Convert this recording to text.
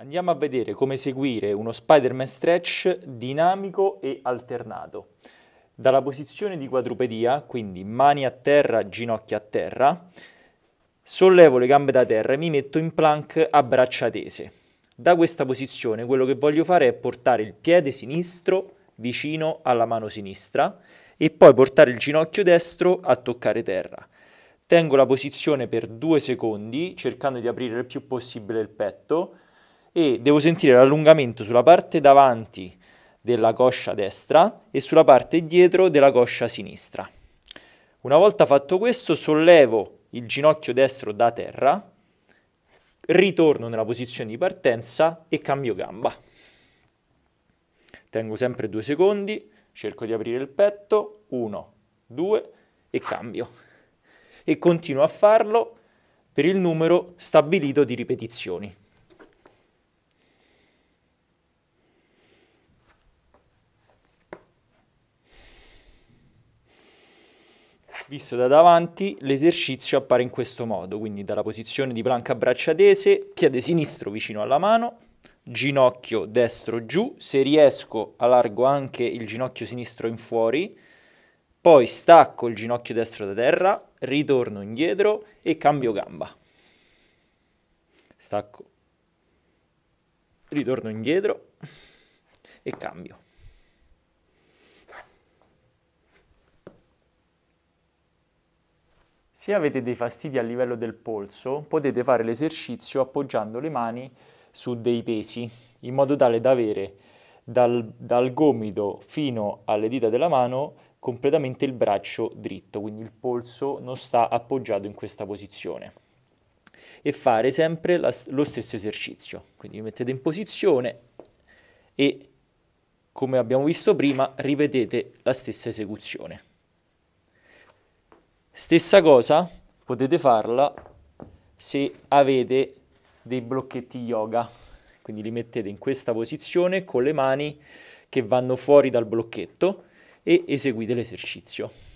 Andiamo a vedere come eseguire uno Spider-Man stretch dinamico e alternato. Dalla posizione di quadrupedia, quindi mani a terra, ginocchia a terra, sollevo le gambe da terra e mi metto in plank a braccia tese. Da questa posizione quello che voglio fare è portare il piede sinistro vicino alla mano sinistra e poi portare il ginocchio destro a toccare terra. Tengo la posizione per due secondi cercando di aprire il più possibile il petto e devo sentire l'allungamento sulla parte davanti della coscia destra e sulla parte dietro della coscia sinistra. Una volta fatto questo sollevo il ginocchio destro da terra, ritorno nella posizione di partenza e cambio gamba. Tengo sempre due secondi, cerco di aprire il petto, uno, due e cambio. E continuo a farlo per il numero stabilito di ripetizioni. Visto da davanti, l'esercizio appare in questo modo, quindi dalla posizione di planca a braccia tese, piede sinistro vicino alla mano, ginocchio destro giù, se riesco allargo anche il ginocchio sinistro in fuori, poi stacco il ginocchio destro da terra, ritorno indietro e cambio gamba. Stacco, ritorno indietro e cambio. Se avete dei fastidi a livello del polso, potete fare l'esercizio appoggiando le mani su dei pesi, in modo tale da avere dal, dal gomito fino alle dita della mano completamente il braccio dritto, quindi il polso non sta appoggiato in questa posizione. E fare sempre la, lo stesso esercizio, quindi vi mettete in posizione e come abbiamo visto prima ripetete la stessa esecuzione. Stessa cosa potete farla se avete dei blocchetti yoga, quindi li mettete in questa posizione con le mani che vanno fuori dal blocchetto e eseguite l'esercizio.